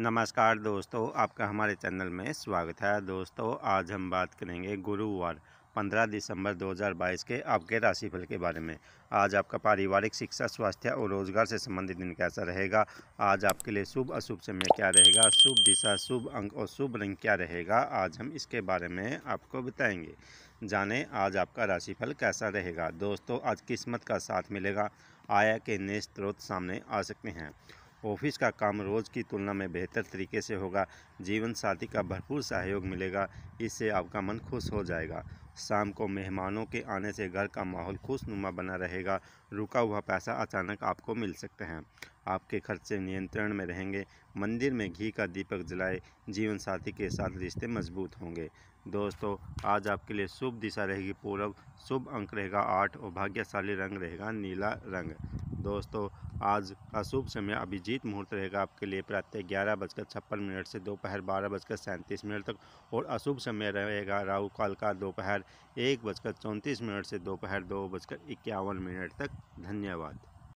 नमस्कार दोस्तों आपका हमारे चैनल में स्वागत है दोस्तों आज हम बात करेंगे गुरुवार 15 दिसंबर 2022 के आपके राशिफल के बारे में आज आपका पारिवारिक शिक्षा स्वास्थ्य और रोजगार से संबंधित दिन कैसा रहेगा आज आपके लिए शुभ अशुभ समय क्या रहेगा शुभ दिशा शुभ अंक और शुभ रंग क्या रहेगा आज हम इसके बारे में आपको बताएंगे जाने आज आपका राशिफल कैसा रहेगा दोस्तों आज किस्मत का साथ मिलेगा आया के नए स्रोत सामने आ सकते हैं ऑफिस का काम रोज़ की तुलना में बेहतर तरीके से होगा जीवन साथी का भरपूर सहयोग मिलेगा इससे आपका मन खुश हो जाएगा शाम को मेहमानों के आने से घर का माहौल खुशनुमा बना रहेगा रुका हुआ पैसा अचानक आपको मिल सकते हैं आपके खर्चे नियंत्रण में रहेंगे मंदिर में घी का दीपक जलाए जीवन साथी के साथ रिश्ते मजबूत होंगे दोस्तों आज आपके लिए शुभ दिशा रहेगी पूर्व शुभ अंक रहेगा आठ और भाग्यशाली रंग रहेगा नीला रंग दोस्तों आज का शुभ समय अभिजीत मुहूर्त रहेगा आपके लिए प्रातः ग्यारह बजकर छप्पन मिनट से दोपहर बारह बजकर सैंतीस मिनट तक और अशुभ समय रहेगा राहु काल का दोपहर एक बजकर चौंतीस मिनट से दोपहर दो बजकर इक्यावन मिनट तक धन्यवाद